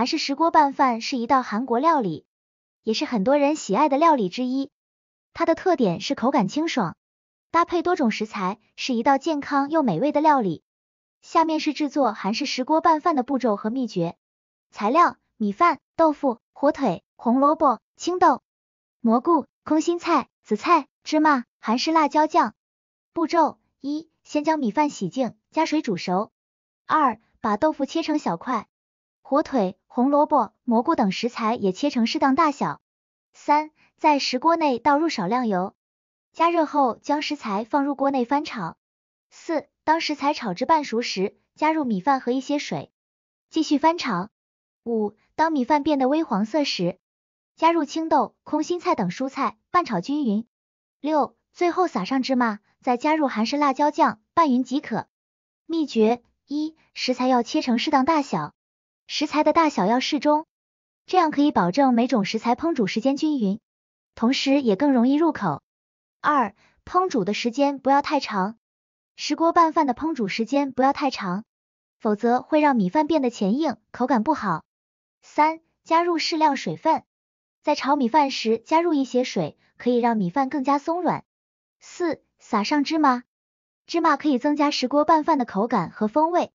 韩式石锅拌饭是一道韩国料理，也是很多人喜爱的料理之一。它的特点是口感清爽，搭配多种食材，是一道健康又美味的料理。下面是制作韩式石锅拌饭的步骤和秘诀。材料：米饭、豆腐、火腿、红萝卜、青豆、蘑菇、空心菜、紫菜、芝麻、韩式辣椒酱。步骤：一、先将米饭洗净，加水煮熟。二、把豆腐切成小块。火腿、红萝卜、蘑菇等食材也切成适当大小。三、在石锅内倒入少量油，加热后将食材放入锅内翻炒。四、当食材炒至半熟时，加入米饭和一些水，继续翻炒。五、当米饭变得微黄色时，加入青豆、空心菜等蔬菜，拌炒均匀。六、最后撒上芝麻，再加入韩式辣椒酱，拌匀即可。秘诀一：食材要切成适当大小。食材的大小要适中，这样可以保证每种食材烹煮时间均匀，同时也更容易入口。二，烹煮的时间不要太长，石锅拌饭的烹煮时间不要太长，否则会让米饭变得前硬，口感不好。三，加入适量水分，在炒米饭时加入一些水，可以让米饭更加松软。四，撒上芝麻，芝麻可以增加石锅拌饭的口感和风味。